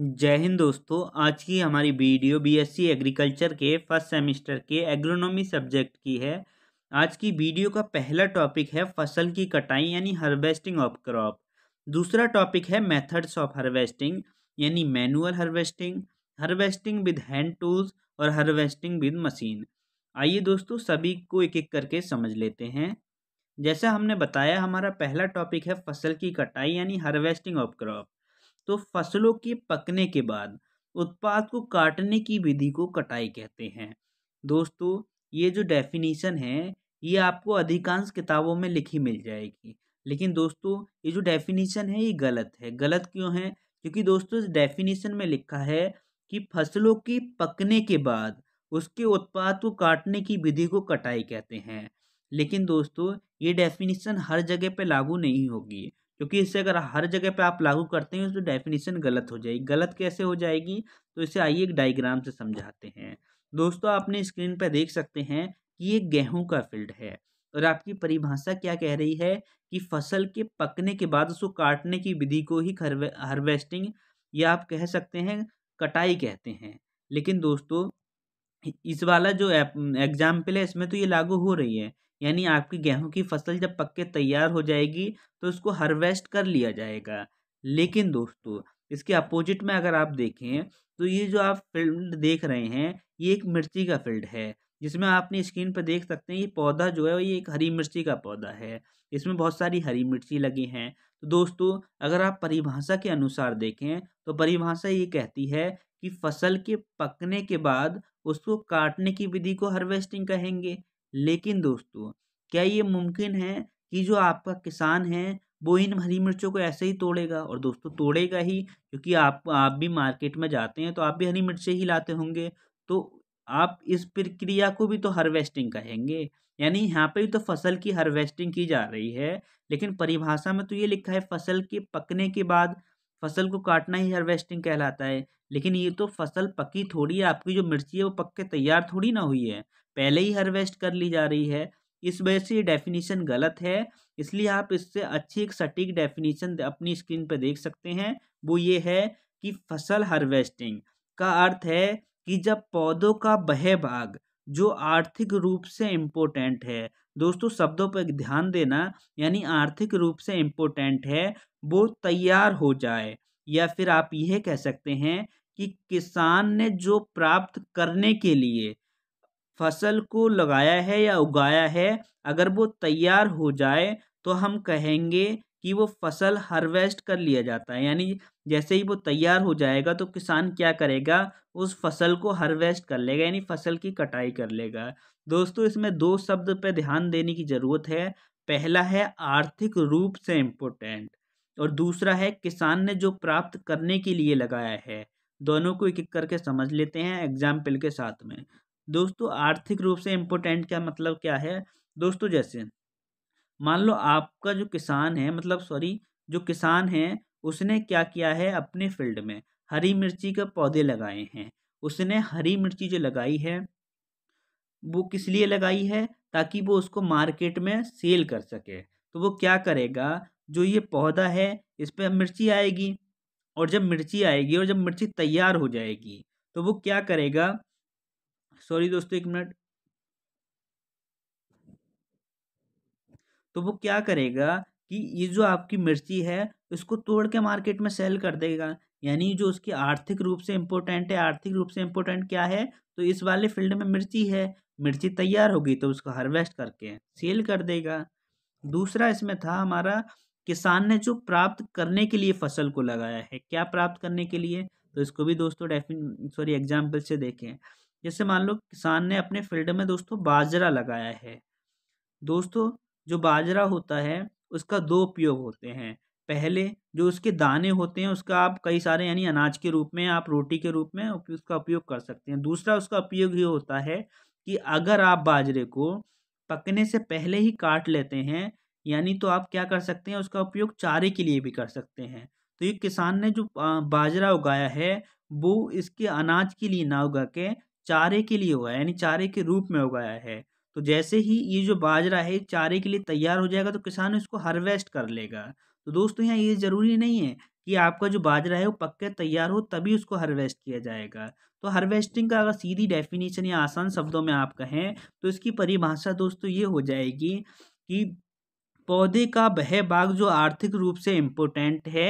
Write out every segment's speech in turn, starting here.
जय हिंद दोस्तों आज की हमारी वीडियो बीएससी एग्रीकल्चर के फर्स्ट सेमेस्टर के एग्रोनॉमी सब्जेक्ट की है आज की वीडियो का पहला टॉपिक है फसल की कटाई यानी हार्वेस्टिंग ऑफ क्रॉप दूसरा टॉपिक है मेथड्स ऑफ हार्वेस्टिंग यानी manual harvesting harvesting with hand tools और हार्वेस्टिंग विद मशीन आइए दोस्तों सभी को एक एक करके समझ लेते हैं जैसा हमने बताया हमारा पहला टॉपिक है फसल की कटाई यानी हार्वेस्टिंग ऑफ क्रॉप तो फसलों के पकने के बाद उत्पाद को काटने की विधि को कटाई कहते हैं दोस्तों ये जो डेफिनेशन है ये आपको अधिकांश किताबों में लिखी मिल जाएगी लेकिन दोस्तों ये जो डेफिनेशन है ये गलत है गलत क्यों है क्योंकि दोस्तों इस डेफिनेशन में लिखा है कि फसलों के पकने के बाद उसके उत्पाद को काटने की विधि को कटाई कहते हैं लेकिन दोस्तों ये डेफिनेशन हर जगह पे लागू नहीं होगी क्योंकि इसे अगर हर जगह पे आप लागू करते हैं तो डेफिनेशन गलत हो जाएगी गलत कैसे हो जाएगी तो इसे आइए एक डायग्राम से समझाते हैं दोस्तों आपने स्क्रीन पर देख सकते हैं कि ये गेहूं का फील्ड है और आपकी परिभाषा क्या कह रही है कि फसल के पकने के बाद उसको काटने की विधि को ही हार्वेस्टिंग या आप कह सकते हैं कटाई कहते हैं लेकिन दोस्तों इस वाला जो एग्जाम्पल है इसमें तो ये लागू हो रही है यानी आपकी गेहूं की फसल जब पक के तैयार हो जाएगी तो उसको हार्वेस्ट कर लिया जाएगा लेकिन दोस्तों इसके अपोजिट में अगर आप देखें तो ये जो आप फील्ड देख रहे हैं ये एक मिर्ची का फील्ड है जिसमें आपने स्क्रीन पर देख सकते हैं ये पौधा जो है ये एक हरी मिर्ची का पौधा है इसमें बहुत सारी हरी मिर्ची लगी हैं तो दोस्तों अगर आप परिभाषा के अनुसार देखें तो परिभाषा ये कहती है कि फसल के पकने के बाद उसको काटने की विधि को हार्वेस्टिंग कहेंगे लेकिन दोस्तों क्या ये मुमकिन है कि जो आपका किसान है वो इन हरी मिर्चों को ऐसे ही तोड़ेगा और दोस्तों तोड़ेगा ही क्योंकि आप आप भी मार्केट में जाते हैं तो आप भी हरी मिर्चें ही लाते होंगे तो आप इस प्रक्रिया को भी तो हार्वेस्टिंग कहेंगे यानी यहाँ पे भी तो फसल की हार्वेस्टिंग की जा रही है लेकिन परिभाषा में तो ये लिखा है फसल के पकने के बाद फसल को काटना ही हार्वेस्टिंग कहलाता है लेकिन ये तो फसल पकी थोड़ी है आपकी जो मिर्ची है वो पक के तैयार थोड़ी ना हुई है पहले ही हार्वेस्ट कर ली जा रही है इस वजह से ये डेफिनेशन गलत है इसलिए आप इससे अच्छी एक सटीक डेफिनेशन अपनी स्क्रीन पर देख सकते हैं वो ये है कि फसल हार्वेस्टिंग का अर्थ है कि जब पौधों का बह भाग जो आर्थिक रूप से इम्पोर्टेंट है दोस्तों शब्दों पर ध्यान देना यानी आर्थिक रूप से इम्पोर्टेंट है वो तैयार हो जाए या फिर आप यह कह सकते हैं कि किसान ने जो प्राप्त करने के लिए फसल को लगाया है या उगाया है अगर वो तैयार हो जाए तो हम कहेंगे कि वो फसल हार्वेस्ट कर लिया जाता है यानी जैसे ही वो तैयार हो जाएगा तो किसान क्या करेगा उस फसल को हार्वेस्ट कर लेगा यानी फसल की कटाई कर लेगा दोस्तों इसमें दो शब्द पर ध्यान देने की ज़रूरत है पहला है आर्थिक रूप से इम्पोर्टेंट और दूसरा है किसान ने जो प्राप्त करने के लिए लगाया है दोनों को एक एक करके समझ लेते हैं एग्जाम्पल के साथ में दोस्तों आर्थिक रूप से इम्पोर्टेंट क्या मतलब क्या है दोस्तों जैसे मान लो आपका जो किसान है मतलब सॉरी जो किसान है उसने क्या किया है अपने फील्ड में हरी मिर्ची के पौधे लगाए हैं उसने हरी मिर्ची जो लगाई है वो किस लिए लगाई है ताकि वो उसको मार्केट में सेल कर सके तो वो क्या करेगा जो ये पौधा है इस पर मिर्ची आएगी और जब मिर्ची आएगी और जब मिर्ची तैयार हो जाएगी तो वो क्या करेगा सॉरी दोस्तों एक मिनट तो वो क्या करेगा कि ये जो आपकी मिर्ची है इसको तोड़ के मार्केट में सेल कर देगा यानी जो उसकी आर्थिक रूप से इम्पोर्टेंट है आर्थिक रूप से इम्पोर्टेंट क्या है तो इस वाले फील्ड में मिर्ची है मिर्ची तैयार होगी तो उसको हार्वेस्ट करके सेल कर देगा दूसरा इसमें था हमारा किसान ने जो प्राप्त करने के लिए फसल को लगाया है क्या प्राप्त करने के लिए तो इसको भी दोस्तों डेफिन सॉरी एग्जाम्पल से देखें जैसे मान लो किसान ने अपने फील्ड में दोस्तों बाजरा लगाया है दोस्तों जो बाजरा होता है उसका दो उपयोग होते हैं पहले जो उसके दाने होते हैं उसका आप कई सारे यानी अनाज के रूप में आप रोटी के रूप में उसका उपयोग कर सकते हैं दूसरा उसका उपयोग ये होता है कि अगर आप बाजरे को पकने से पहले ही काट लेते हैं यानी तो आप क्या कर सकते हैं उसका उपयोग चारे के लिए भी कर सकते हैं तो ये किसान ने जो बाजरा उगाया है वो इसके अनाज के लिए ना उगा के चारे के लिए होगा यानी चारे के रूप में उगाया है तो जैसे ही ये जो बाजरा है चारे के लिए तैयार हो जाएगा तो किसान इसको हार्वेस्ट कर लेगा तो दोस्तों यहाँ ये ज़रूरी नहीं है कि आपका जो बाजरा है वो पक्के तैयार हो तभी उसको हार्वेस्ट किया जाएगा तो हार्वेस्टिंग का अगर सीधी डेफिनेशन या आसान शब्दों में आप कहें तो इसकी परिभाषा दोस्तों ये हो जाएगी कि पौधे का वह बाग जो आर्थिक रूप से इम्पोर्टेंट है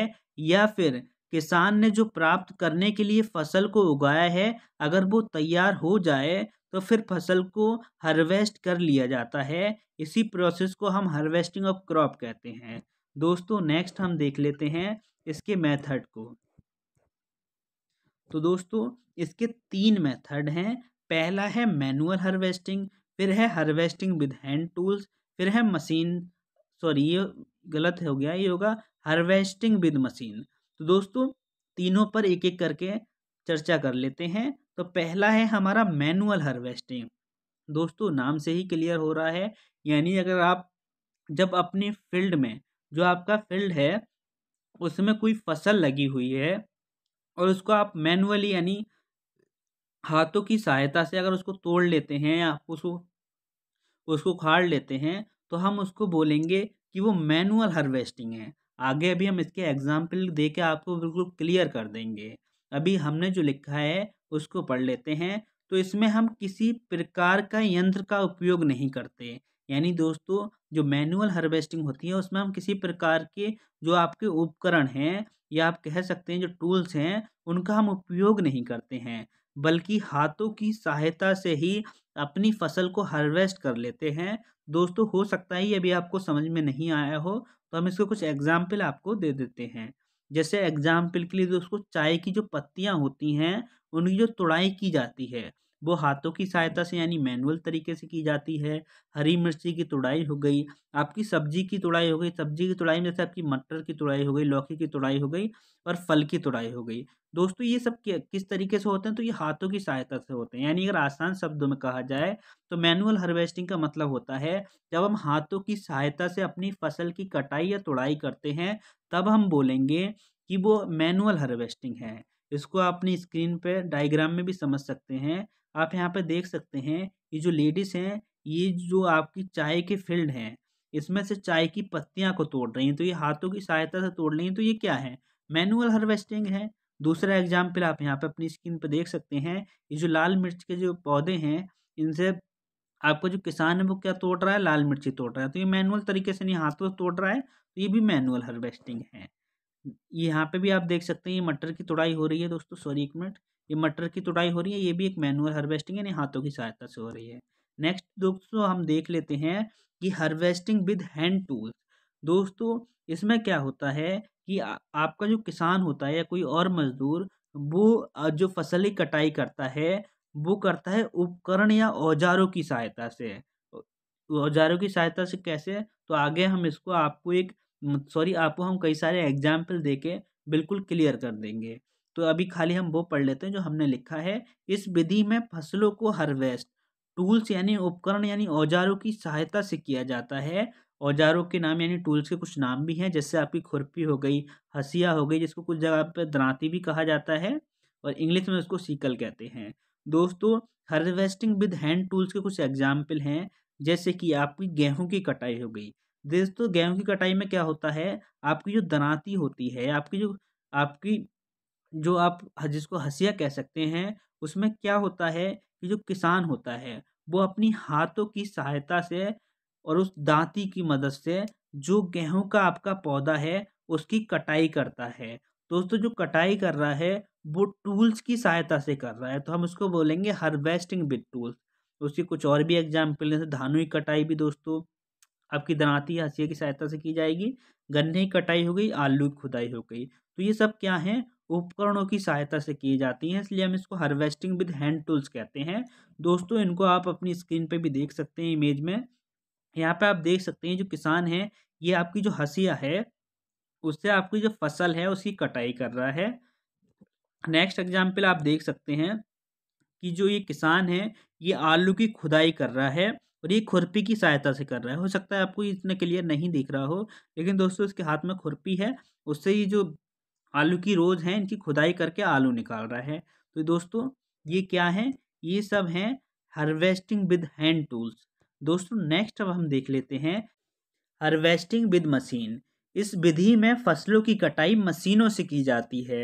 या फिर किसान ने जो प्राप्त करने के लिए फसल को उगाया है अगर वो तैयार हो जाए तो फिर फसल को हार्वेस्ट कर लिया जाता है इसी प्रोसेस को हम हार्वेस्टिंग ऑफ क्रॉप कहते हैं दोस्तों नेक्स्ट हम देख लेते हैं इसके मेथड को तो दोस्तों इसके तीन मेथड हैं पहला है मैनुअल हार्वेस्टिंग फिर है हार्वेस्टिंग विद हैंड टूल्स फिर है मशीन सॉरी ये गलत हो गया ये होगा हार्वेस्टिंग विद मशीन तो दोस्तों तीनों पर एक एक करके चर्चा कर लेते हैं तो पहला है हमारा मैनुअल हार्वेस्टिंग दोस्तों नाम से ही क्लियर हो रहा है यानी अगर आप जब अपने फील्ड में जो आपका फील्ड है उसमें कोई फसल लगी हुई है और उसको आप मैनुअली यानी हाथों की सहायता से अगर उसको तोड़ लेते हैं या उसको उसको उखाड़ लेते हैं तो हम उसको बोलेंगे कि वो मैनुअल हार्वेस्टिंग है आगे अभी हम इसके एग्जाम्पल दे के आपको बिल्कुल क्लियर कर देंगे अभी हमने जो लिखा है उसको पढ़ लेते हैं तो इसमें हम किसी प्रकार का यंत्र का उपयोग नहीं करते यानी दोस्तों जो मैनुअल हार्वेस्टिंग होती है उसमें हम किसी प्रकार के जो आपके उपकरण हैं या आप कह सकते हैं जो टूल्स हैं उनका हम उपयोग नहीं करते हैं बल्कि हाथों की सहायता से ही अपनी फसल को हार्वेस्ट कर लेते हैं दोस्तों हो सकता है ये अभी आपको समझ में नहीं आया हो तो हम इसको कुछ एग्जाम्पल आपको दे देते हैं जैसे एग्जाम्पल के लिए दोस्तों चाय की जो पत्तियाँ होती हैं उनकी जो तुड़ाई की जाती है वो हाथों की सहायता से यानी मैनुअल तरीके से की जाती है हरी मिर्ची की तुड़ाई हो गई आपकी सब्जी की तुड़ाई हो गई सब्जी की तुड़ाई में जैसे आपकी मटर की तुड़ाई हो गई लौकी की तुड़ाई हो गई और फल की तुड़ाई हो गई दोस्तों ये सब किस तरीके से होते हैं तो ये हाथों की सहायता से होते हैं यानी अगर आसान शब्दों में कहा जाए तो मैनुअल हार्वेस्टिंग का मतलब होता है जब हम हाथों की सहायता से अपनी फसल की कटाई या तुड़ाई करते हैं तब हम बोलेंगे कि वो मैनुअल हार्वेस्टिंग है इसको अपनी स्क्रीन पे डायग्राम में भी समझ सकते हैं आप यहाँ पे देख सकते हैं ये जो लेडीज हैं ये जो आपकी चाय के फील्ड हैं इसमें से चाय की पत्तियां को तोड़ रही हैं तो ये हाथों की सहायता से तोड़ रही हैं तो ये क्या है मैनुअल हार्वेस्टिंग है दूसरा एग्जाम्पल आप यहाँ पे अपनी स्क्रीन पर देख सकते हैं ये जो लाल मिर्च के जो पौधे हैं इनसे आपका जो किसान है वो क्या तोड़ रहा है लाल मिर्ची तोड़ रहा है तो ये मैनुअल तरीके से नहीं हाथों से तोड़ रहा है तो ये भी मैनुअल हार्वेस्टिंग है यहाँ पे भी आप देख सकते हैं ये मटर की तोड़ाई हो रही है दोस्तों सॉरी एक मिनट ये मटर की तुड़ाई हो रही है ये भी एक मैनुअल हार्वेस्टिंग यानी हाथों की सहायता से हो रही है नेक्स्ट दोस्तों हम देख लेते हैं कि हार्वेस्टिंग विद हैंड टूल्स दोस्तों इसमें क्या होता है कि आपका जो किसान होता है या कोई और मजदूर वो जो फसल की कटाई करता है वो करता है उपकरण या औजारों की सहायता से औजारों की सहायता से कैसे तो आगे हम इसको आपको एक सॉरी आपको हम कई सारे एग्जाम्पल दे के बिल्कुल क्लियर कर देंगे तो अभी खाली हम वो पढ़ लेते हैं जो हमने लिखा है इस विधि में फसलों को हार्वेस्ट टूल्स यानी उपकरण यानी औजारों की सहायता से किया जाता है औजारों के नाम यानी टूल्स के कुछ नाम भी हैं जैसे आपकी खुरपी हो गई हसिया हो गई जिसको कुछ जगह पर दराती भी कहा जाता है और इंग्लिश में उसको सीकल कहते हैं दोस्तों हार्वेस्टिंग विद हैंड टूल्स के कुछ एग्जाम्पल हैं जैसे कि आपकी गेहूं की कटाई हो गई दोस्तों गेहूं की कटाई में क्या होता है आपकी जो दराती होती है आपकी जो आपकी जो आप जिसको हसिया कह सकते हैं उसमें क्या होता है कि जो किसान होता है वो अपनी हाथों की सहायता से और उस दांती की मदद से जो गेहूं का आपका पौधा है उसकी कटाई करता है दोस्तों जो कटाई कर रहा है वो टूल्स की सहायता से कर रहा है तो हम उसको बोलेंगे हार्वेस्टिंग विद टूल्स उसकी कुछ और भी एग्जाम्पल जैसे धानों की कटाई भी दोस्तों आपकी दनाती हसिया की सहायता से की जाएगी गन्ने की कटाई हो गई आलू की खुदाई हो गई तो ये सब क्या है उपकरणों की सहायता से की जाती हैं इसलिए हम इसको हार्वेस्टिंग विद हैंड टूल्स कहते हैं दोस्तों इनको आप अपनी स्क्रीन पे भी देख सकते हैं इमेज में यहाँ पे आप देख सकते हैं जो किसान है ये आपकी जो हसिया है उससे आपकी जो फसल है उसकी कटाई कर रहा है नेक्स्ट एग्जाम्पल आप देख सकते हैं कि जो ये किसान है ये आलू की खुदाई कर रहा है और ये खुरपी की सहायता से कर रहा है हो सकता है आपको इतना क्लियर नहीं दिख रहा हो लेकिन दोस्तों इसके हाथ में खुरपी है उससे ये जो आलू की रोज है इनकी खुदाई करके आलू निकाल रहा है तो दोस्तों ये क्या है ये सब हैं हार्वेस्टिंग विद हैंड टूल्स दोस्तों नेक्स्ट अब हम देख लेते हैं हार्वेस्टिंग विद मशीन इस विधि में फसलों की कटाई मशीनों से की जाती है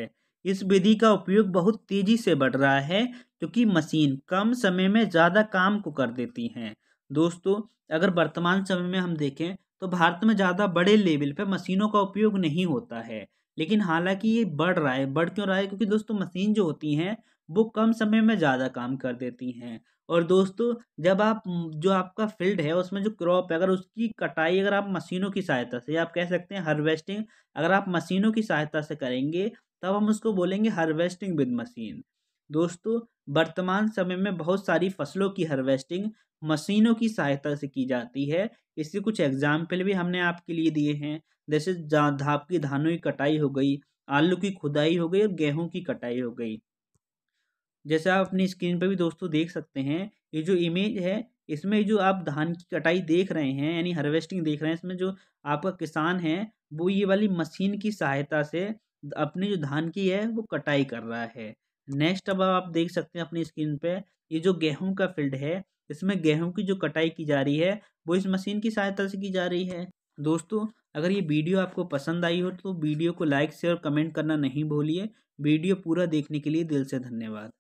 इस विधि का उपयोग बहुत तेजी से बढ़ रहा है क्योंकि मशीन कम समय में ज़्यादा काम को कर देती हैं दोस्तों अगर वर्तमान समय में हम देखें तो भारत में ज़्यादा बड़े लेवल पर मशीनों का उपयोग नहीं होता है लेकिन हालांकि ये बढ़ रहा है बढ़ क्यों रहा है क्योंकि दोस्तों मशीन जो होती हैं वो कम समय में ज़्यादा काम कर देती हैं और दोस्तों जब आप जो आपका फील्ड है उसमें जो क्रॉप है अगर उसकी कटाई अगर आप मशीनों की सहायता से आप कह सकते हैं हार्वेस्टिंग अगर आप मशीनों की सहायता से करेंगे तब हम उसको बोलेंगे हार्वेस्टिंग विद मशीन दोस्तों वर्तमान समय में बहुत सारी फसलों की हार्वेस्टिंग मशीनों की सहायता से की जाती है इससे कुछ एग्जाम्पल भी हमने आपके लिए दिए हैं जैसे धाप की धानों की कटाई हो गई आलू की खुदाई हो गई और गेहूं की कटाई हो गई जैसे आप अपनी स्क्रीन पर भी दोस्तों देख सकते हैं ये जो इमेज है इसमें जो आप धान की कटाई देख रहे हैं यानी हार्वेस्टिंग देख रहे हैं इसमें जो आपका किसान है वो ये वाली मशीन की सहायता से अपनी जो धान की है वो कटाई कर रहा है नेक्स्ट अब आप देख सकते हैं अपनी स्क्रीन पे ये जो गेहूं का फील्ड है इसमें गेहूं की जो कटाई की जा रही है वो इस मशीन की सहायता से की जा रही है दोस्तों अगर ये वीडियो आपको पसंद आई हो तो वीडियो को लाइक शेयर कमेंट करना नहीं भूलिए वीडियो पूरा देखने के लिए दिल से धन्यवाद